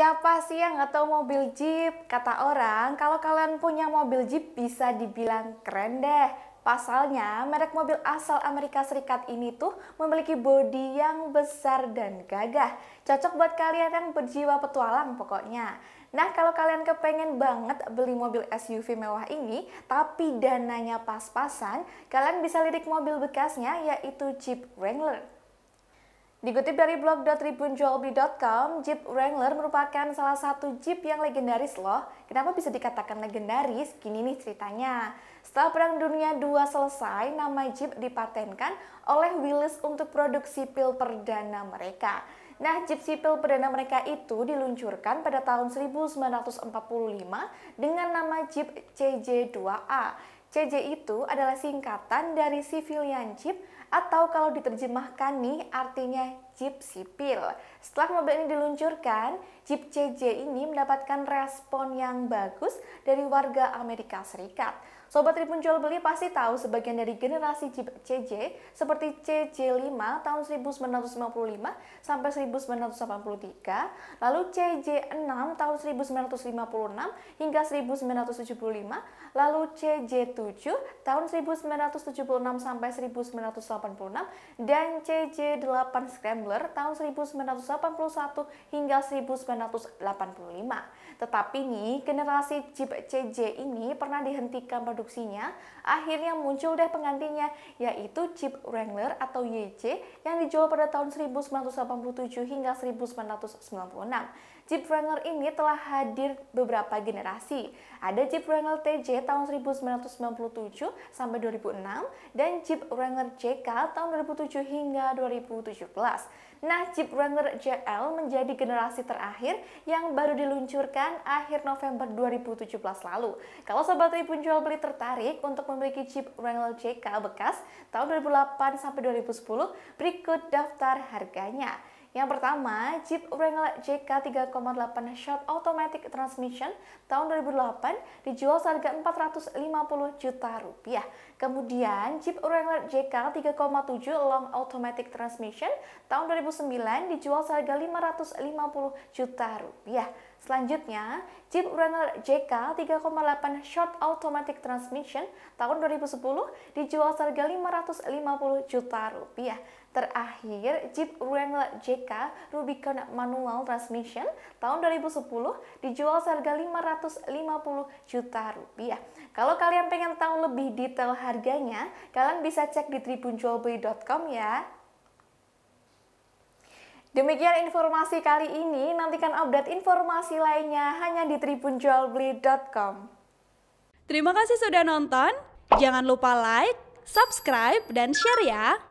Siapa sih yang nggak tahu mobil Jeep? Kata orang, kalau kalian punya mobil Jeep bisa dibilang keren deh. Pasalnya, merek mobil asal Amerika Serikat ini tuh memiliki bodi yang besar dan gagah. Cocok buat kalian yang berjiwa petualang pokoknya. Nah, kalau kalian kepengen banget beli mobil SUV mewah ini, tapi dananya pas-pasan, kalian bisa lirik mobil bekasnya yaitu Jeep Wrangler. Dikutip dari blog Jeep Wrangler merupakan salah satu Jeep yang legendaris loh. Kenapa bisa dikatakan legendaris? Gini nih ceritanya. Setelah Perang Dunia II selesai, nama Jeep dipatenkan oleh Willis untuk produk sipil perdana mereka. Nah, Jeep sipil perdana mereka itu diluncurkan pada tahun 1945 dengan nama Jeep CJ2A CJ itu adalah singkatan dari civilian chip atau kalau diterjemahkan nih artinya Jeep sipil. Setelah mobil ini diluncurkan, Jeep CJ ini mendapatkan respon yang bagus dari warga Amerika Serikat. Sobat Tribun Jual Beli pasti tahu sebagian dari generasi Jeep CJ seperti CJ5 tahun 1955 sampai 1983, lalu CJ6 tahun 1956 hingga 1975, lalu CJ7 tahun 1976 sampai 1986 dan CJ8 Scrambler Daimler tahun 1981 hingga 1985. Tetapi nih, generasi Jeep CJ ini pernah dihentikan produksinya, akhirnya muncul deh penggantinya, yaitu Jeep Wrangler atau YJ yang dijual pada tahun 1987 hingga 1996. Jeep Wrangler ini telah hadir beberapa generasi. Ada Jeep Wrangler TJ tahun 1997 sampai 2006 dan Jeep Wrangler JK tahun 2007 hingga 2017. Nah, Jeep Wrangler JL menjadi generasi terakhir yang baru diluncurkan akhir November 2017 lalu. Kalau sobat Tribun jual beli tertarik untuk memiliki Jeep Wrangler JK bekas tahun 2008 sampai 2010, berikut daftar harganya. Yang pertama, Jeep Wrangler JK 3,8 Short Automatic Transmission tahun 2008 dijual seharga 450 juta rupiah. Kemudian, Jeep Wrangler JK 3,7 Long Automatic Transmission tahun 2009 dijual seharga 550 juta rupiah. Selanjutnya, Jeep Wrangler JK 3,8 Short Automatic Transmission tahun 2010 dijual seharga 550 juta rupiah. Terakhir, Jeep Wrangler JK Rubicon Manual Transmission tahun 2010 dijual seharga 550 juta rupiah. Kalau kalian pengen tahu lebih detail harganya, kalian bisa cek di tribunjualbeli.com ya. Demikian informasi kali ini, nantikan update informasi lainnya hanya di tribunjualbeli.com. Terima kasih sudah nonton, jangan lupa like, subscribe, dan share ya!